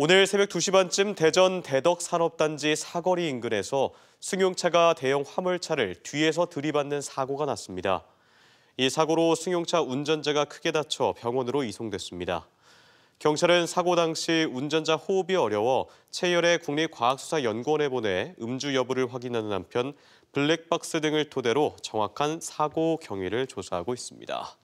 오늘 새벽 2시 반쯤 대전 대덕 산업단지 사거리 인근에서 승용차가 대형 화물차를 뒤에서 들이받는 사고가 났습니다. 이 사고로 승용차 운전자가 크게 다쳐 병원으로 이송됐습니다. 경찰은 사고 당시 운전자 호흡이 어려워 채열의 국립과학수사연구원에 보내 음주 여부를 확인하는 한편 블랙박스 등을 토대로 정확한 사고 경위를 조사하고 있습니다.